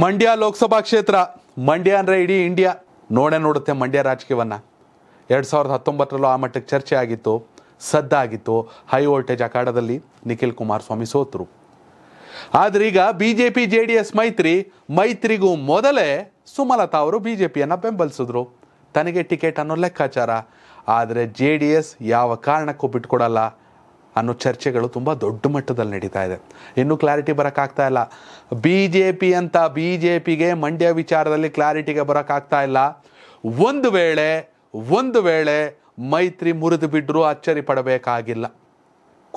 ಮಂಡ್ಯ ಲೋಕಸಭಾ ಕ್ಷೇತ್ರ ಮಂಡ್ಯ ಅಂದರೆ ಇಡೀ ಇಂಡಿಯಾ ನೋಡೇ ನೋಡುತ್ತೆ ಮಂಡ್ಯ ರಾಜಕೀಯವನ್ನು ಎರಡು ಸಾವಿರದ ಹತ್ತೊಂಬತ್ತರಲ್ಲೂ ಆ ಮಟ್ಟಕ್ಕೆ ಚರ್ಚೆ ಆಗಿತ್ತು ಸದ್ದಾಗಿತ್ತು ಹೈ ವೋಲ್ಟೇಜ್ ಅಖಾಡದಲ್ಲಿ ನಿಖಿಲ್ ಕುಮಾರಸ್ವಾಮಿ ಸೋತರು ಆದರೆ ಈಗ B J P J D S ಮೈತ್ರಿ ಮೈತ್ರಿಗೂ ಮೊದಲೇ ಸುಮಲತಾ ಅವರು ಬಿ ಜೆ ಪಿಯನ್ನು ಬೆಂಬಲಿಸಿದ್ರು ತನಗೆ ಟಿಕೆಟ್ ಅನ್ನೋ ಲೆಕ್ಕಾಚಾರ ಆದರೆ ಜೆ ಡಿ ಎಸ್ ಯಾವ ಕಾರಣಕ್ಕೂ ಬಿಟ್ಕೊಡಲ್ಲ ಅನ್ನೋ ಚರ್ಚೆಗಳು ತುಂಬ ದೊಡ್ಡ ಮಟ್ಟದಲ್ಲಿ ನಡೀತಾ ಇದೆ ಇನ್ನೂ ಕ್ಲಾರಿಟಿ ಬರೋಕ್ಕಾಗ್ತಾ ಇಲ್ಲ ಬಿ ಜೆ ಪಿ ಅಂತ ಬಿ ಜೆ ಪಿಗೆ ಮಂಡ್ಯ ವಿಚಾರದಲ್ಲಿ ಕ್ಲಾರಿಟಿಗೆ ಬರೋಕ್ಕಾಗ್ತಾ ಇಲ್ಲ ಒಂದು ವೇಳೆ ಒಂದು ವೇಳೆ ಮೈತ್ರಿ ಮುರಿದು ಬಿಟ್ಟರೂ ಅಚ್ಚರಿ ಪಡಬೇಕಾಗಿಲ್ಲ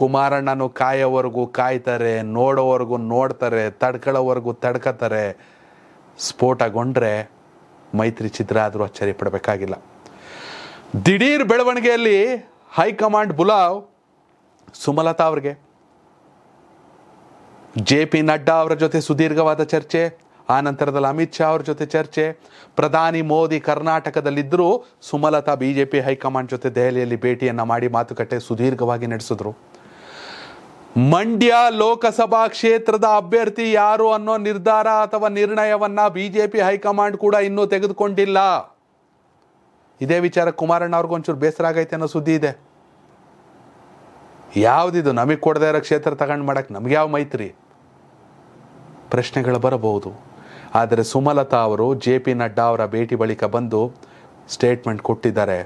ಕುಮಾರಣ್ಣನು ಕಾಯೋವರೆಗೂ ಕಾಯ್ತಾರೆ ನೋಡೋವರೆಗೂ ನೋಡ್ತಾರೆ ತಡ್ಕೊಳ್ಳೋವರೆಗೂ ತಡ್ಕತಾರೆ ಸ್ಫೋಟಗೊಂಡ್ರೆ ಮೈತ್ರಿ ಚಿತ್ರ ಆದರೂ ಅಚ್ಚರಿ ಪಡಬೇಕಾಗಿಲ್ಲ ದಿಢೀರ್ ಬೆಳವಣಿಗೆಯಲ್ಲಿ ಹೈಕಮಾಂಡ್ ಬುಲಾವ್ ಸುಮಲತಾ ಅವ್ರಿಗೆ ಜೆ ಪಿ ನಡ್ಡಾ ಅವರ ಜೊತೆ ಸುದೀರ್ಘವಾದ ಚರ್ಚೆ ಆ ನಂತರದಲ್ಲಿ ಅಮಿತ್ ಶಾ ಅವ್ರ ಜೊತೆ ಚರ್ಚೆ ಪ್ರಧಾನಿ ಮೋದಿ ಕರ್ನಾಟಕದಲ್ಲಿದ್ದರೂ Sumalatha B J P high command ಜೊತೆ ದೆಹಲಿಯಲ್ಲಿ ಭೇಟಿಯನ್ನು ಮಾಡಿ ಮಾತುಕತೆ ಸುದೀರ್ಘವಾಗಿ ನಡೆಸಿದ್ರು ಮಂಡ್ಯ ಲೋಕಸಭಾ ಕ್ಷೇತ್ರದ ಅಭ್ಯರ್ಥಿ ಯಾರು ಅನ್ನೋ ನಿರ್ಧಾರ ಅಥವಾ ನಿರ್ಣಯವನ್ನು ಬಿ ಜೆ ಪಿ ಹೈಕಮಾಂಡ್ ಕೂಡ ಇನ್ನೂ ತೆಗೆದುಕೊಂಡಿಲ್ಲ ಇದೇ ವಿಚಾರ ಕುಮಾರಣ್ಣ ಅವ್ರಿಗೊಂಚೂರು ಬೇಸರ ಆಗೈತೆ ಅನ್ನೋ ಸುದ್ದಿ ಇದೆ ಯಾವುದಿದು ನಮಗೆ ಕೊಡದೇ ಇರೋ ಕ್ಷೇತ್ರ ತಗೊಂಡು ಮಾಡಕ್ಕೆ ನಮ್ಗೆ ಯಾವ ಮೈತ್ರಿ ಪ್ರಶ್ನೆಗಳು ಬರಬಹುದು ಆದರೆ ಸುಮಲತಾ ಅವರು ಜೆ ಪಿ ನಡ್ಡಾ ಅವರ ಭೇಟಿ ಬಳಿಕ ಬಂದು ಸ್ಟೇಟ್ಮೆಂಟ್ ಕೊಟ್ಟಿದ್ದಾರೆ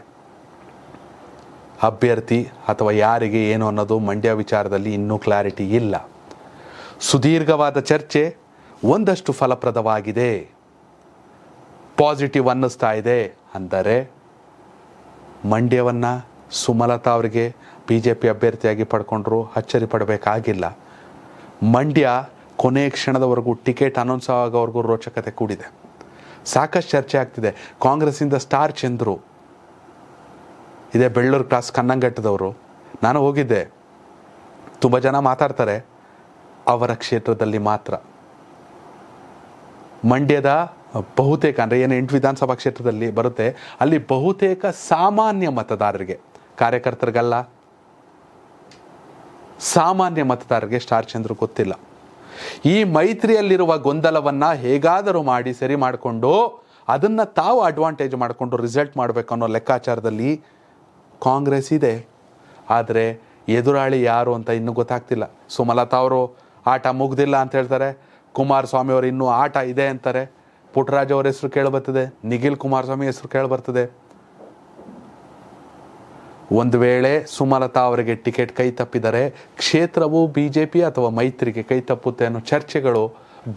ಅಭ್ಯರ್ಥಿ ಅಥವಾ ಯಾರಿಗೆ ಏನು ಅನ್ನೋದು ಮಂಡ್ಯ ವಿಚಾರದಲ್ಲಿ ಇನ್ನೂ ಕ್ಲಾರಿಟಿ ಇಲ್ಲ ಸುದೀರ್ಘವಾದ ಚರ್ಚೆ ಒಂದಷ್ಟು ಫಲಪ್ರದವಾಗಿದೆ ಪಾಸಿಟಿವ್ ಅನ್ನಿಸ್ತಾ ಇದೆ ಅಂದರೆ ಮಂಡ್ಯವನ್ನು ಸುಮಲತಾ ಅವರಿಗೆ ಬಿ ಜೆ ಪಿ ಅಭ್ಯರ್ಥಿಯಾಗಿ ಪಡ್ಕೊಂಡ್ರು ಅಚ್ಚರಿ ಪಡಬೇಕಾಗಿಲ್ಲ ಮಂಡ್ಯ ಕೊನೆ ಕ್ಷಣದವರೆಗೂ ಟಿಕೆಟ್ ಅನೌನ್ಸ್ ಆಗೋವರೆಗೂ ರೋಚಕತೆ ಕೂಡಿದೆ ಸಾಕಷ್ಟು ಚರ್ಚೆ ಆಗ್ತಿದೆ ಕಾಂಗ್ರೆಸ್ಸಿಂದ ಸ್ಟಾರ್ ಚಂದ್ರು ಇದೇ ಬೆಳ್ಳೂರು ಕ್ರಾಸ್ ಕನ್ನಂಗಟ್ಟದವರು ನಾನು ಹೋಗಿದ್ದೆ ತುಂಬ ಜನ ಮಾತಾಡ್ತಾರೆ ಅವರ ಕ್ಷೇತ್ರದಲ್ಲಿ ಮಾತ್ರ ಮಂಡ್ಯದ ಬಹುತೇಕ ಅಂದರೆ ಏನು ಎಂಟು ವಿಧಾನಸಭಾ ಕ್ಷೇತ್ರದಲ್ಲಿ ಬರುತ್ತೆ ಅಲ್ಲಿ ಬಹುತೇಕ ಸಾಮಾನ್ಯ ಮತದಾರರಿಗೆ ಕಾರ್ಯಕರ್ತರಿಗಲ್ಲ ಸಾಮಾನ್ಯ ಮತದಾರರಿಗೆ ಸ್ಟಾರ್ ಚಂದ್ರು ಗೊತ್ತಿಲ್ಲ ಈ ಮೈತ್ರಿಯಲ್ಲಿರುವ ಗೊಂದಲವನ್ನು ಹೇಗಾದರೂ ಮಾಡಿ ಸರಿ ಮಾಡಿಕೊಂಡು ಅದನ್ನು ತಾವು ಅಡ್ವಾಂಟೇಜ್ ಮಾಡಿಕೊಂಡು ರಿಸಲ್ಟ್ ಮಾಡಬೇಕು ಅನ್ನೋ ಲೆಕ್ಕಾಚಾರದಲ್ಲಿ ಕಾಂಗ್ರೆಸ್ ಇದೆ ಆದರೆ ಎದುರಾಳಿ ಯಾರು ಅಂತ ಇನ್ನೂ ಗೊತ್ತಾಗ್ತಿಲ್ಲ ಸುಮಲತಾ ಅವರು ಆಟ ಮುಗ್ದಿಲ್ಲ ಅಂತ ಹೇಳ್ತಾರೆ ಕುಮಾರಸ್ವಾಮಿ ಅವರು ಇನ್ನೂ ಆಟ ಇದೆ ಅಂತಾರೆ ಪುಟ್ಟರಾಜ್ ಅವರ ಹೆಸರು ಕೇಳಿಬರ್ತದೆ ನಿಖಿಲ್ ಕುಮಾರಸ್ವಾಮಿ ಹೆಸರು ಕೇಳಿಬರ್ತದೆ ಒಂದು ವೇಳೆ ಸುಮಲತಾ ಅವರಿಗೆ ಟಿಕೆಟ್ ಕೈ ತಪ್ಪಿದರೆ ಕ್ಷೇತ್ರವು ಬಿ ಜೆ ಪಿ ಅಥವಾ ಮೈತ್ರಿಗೆ ಕೈ ತಪ್ಪುತ್ತೆ ಅನ್ನೋ ಚರ್ಚೆಗಳು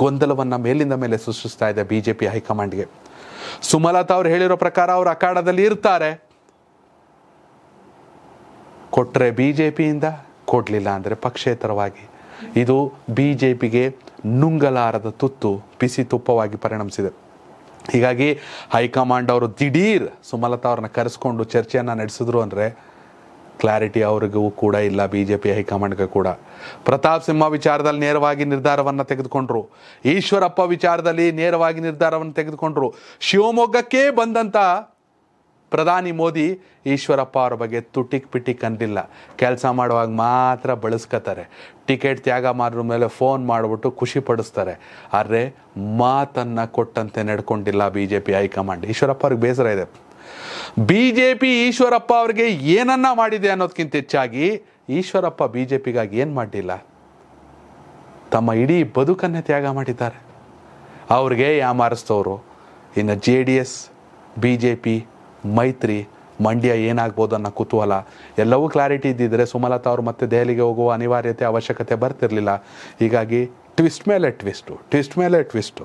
ಗೊಂದಲವನ್ನು ಮೇಲಿಂದ ಮೇಲೆ ಸೃಷ್ಟಿಸ್ತಾ ಇದೆ ಬಿ ಜೆ ಪಿ ಹೈಕಮಾಂಡ್ಗೆ ಸುಮಲತಾ ಅವರು ಹೇಳಿರೋ ಪ್ರಕಾರ ಅವರು ಅಖಾಡದಲ್ಲಿ ಇರ್ತಾರೆ ಕೊಟ್ಟರೆ ಬಿ ಜೆ ಪಿಯಿಂದ ಕೊಡಲಿಲ್ಲ ಅಂದರೆ ಪಕ್ಷೇತರವಾಗಿ ಇದು ಬಿ ಜೆ ಪಿಗೆ ನುಂಗಲಾರದ ತುತ್ತು ಬಿಸಿ ತುಪ್ಪವಾಗಿ ಪರಿಣಮಿಸಿದೆ ಹೀಗಾಗಿ ಹೈಕಮಾಂಡ್ ಅವರು ದಿಢೀರ್ ಸುಮಲತಾ ಅವ್ರನ್ನ ಕರೆಸ್ಕೊಂಡು ಚರ್ಚೆಯನ್ನು ನಡೆಸಿದ್ರು ಅಂದರೆ ಕ್ಲಾರಿಟಿ ಅವರಿಗೂ ಕೂಡ ಇಲ್ಲ ಬಿ ಜೆ ಪಿ ಹೈಕಮಾಂಡ್ಗೆ ಕೂಡ ಪ್ರತಾಪ್ ಸಿಂಹ ವಿಚಾರದಲ್ಲಿ ನೇರವಾಗಿ ನಿರ್ಧಾರವನ್ನು ತೆಗೆದುಕೊಂಡ್ರು ಈಶ್ವರಪ್ಪ ವಿಚಾರದಲ್ಲಿ ನೇರವಾಗಿ ನಿರ್ಧಾರವನ್ನು ತೆಗೆದುಕೊಂಡ್ರು ಶಿವಮೊಗ್ಗಕ್ಕೆ ಬಂದಂಥ ಪ್ರಧಾನಿ ಮೋದಿ ಈಶ್ವರಪ್ಪ ಅವರ ಬಗ್ಗೆ ತುಟಿಕ್ ಪಿಟಿಕ್ ಅಂದಿಲ್ಲ ಕೆಲಸ ಮಾಡುವಾಗ ಮಾತ್ರ ಬಳಸ್ಕೋತಾರೆ ಟಿಕೆಟ್ ತ್ಯಾಗ ಮಾಡಿದ್ರ ಮೇಲೆ ಫೋನ್ ಮಾಡಿಬಿಟ್ಟು ಖುಷಿ ಪಡಿಸ್ತಾರೆ ಆದರೆ ಮಾತನ್ನು ಕೊಟ್ಟಂತೆ ನಡ್ಕೊಂಡಿಲ್ಲ B J P high command Eshwarappa ಅವ್ರಿಗೆ ಬೇಸರ ಇದೆ ಬಿ ಜೆ ಪಿ ಈಶ್ವರಪ್ಪ ಅವ್ರಿಗೆ ಏನನ್ನ ಮಾಡಿದೆ ಅನ್ನೋದಕ್ಕಿಂತ ಹೆಚ್ಚಾಗಿ ಈಶ್ವರಪ್ಪ ಬಿ ಜೆ ಪಿಗಾಗಿ ಏನು ಮಾಡಿಲ್ಲ ತಮ್ಮ ಇಡೀ ಬದುಕನ್ನೇ ತ್ಯಾಗ ಮಾಡಿದ್ದಾರೆ ಅವ್ರಿಗೆ ಯಾಮಾರಿಸ್ತವರು ಇನ್ನು J D S B J P ಮೈತ್ರಿ ಮಂಡ್ಯ ಏನಾಗ್ಬೋದು ಅನ್ನೋ ಕುತೂಹಲ ಎಲ್ಲವೂ ಕ್ಲಾರಿಟಿ ಇದ್ದಿದ್ರೆ ಸುಮಲತಾ ಅವರು ಮತ್ತೆ ದೆಹಲಿಗೆ ಹೋಗುವ ಅನಿವಾರ್ಯತೆ ಅವಶ್ಯಕತೆ ಬರ್ತಿರಲಿಲ್ಲ ಹೀಗಾಗಿ ಟ್ವಿಸ್ಟ್ ಮೇಲೆ ಟ್ವಿಸ್ಟು ಟ್ವಿಸ್ಟ್ ಮೇಲೆ ಟ್ವಿಸ್ಟು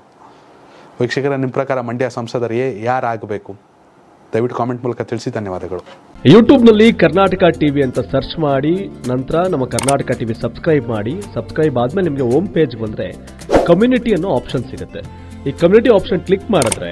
ವೀಕ್ಷಕರ ನಿಮ್ಮ ಪ್ರಕಾರ ಮಂಡ್ಯ ಯಾರು ಯಾರಾಗಬೇಕು ದಯವಿಟ್ಟು ಕಾಮೆಂಟ್ ಮೂಲಕ ತಿಳಿಸಿ ಧನ್ಯವಾದಗಳು ಯೂಟ್ಯೂಬ್ನಲ್ಲಿ ಕರ್ನಾಟಕ ಟಿವಿ ಅಂತ ಸರ್ಚ್ ಮಾಡಿ ನಂತರ ನಮ್ಮ ಕರ್ನಾಟಕ ಟಿವಿ ಸಬ್ಸ್ಕ್ರೈಬ್ ಮಾಡಿ ಸಬ್ಸ್ಕ್ರೈಬ್ ಆದಮೇಲೆ ನಿಮಗೆ ಹೋಮ್ ಪೇಜ್ ಬಂದರೆ ಕಮ್ಯುನಿಟಿ ಅನ್ನೋ ಆಪ್ಷನ್ ಸಿಗುತ್ತೆ ಈ ಕಮ್ಯುನಿಟಿ ಆಪ್ಷನ್ ಕ್ಲಿಕ್ ಮಾಡಿದ್ರೆ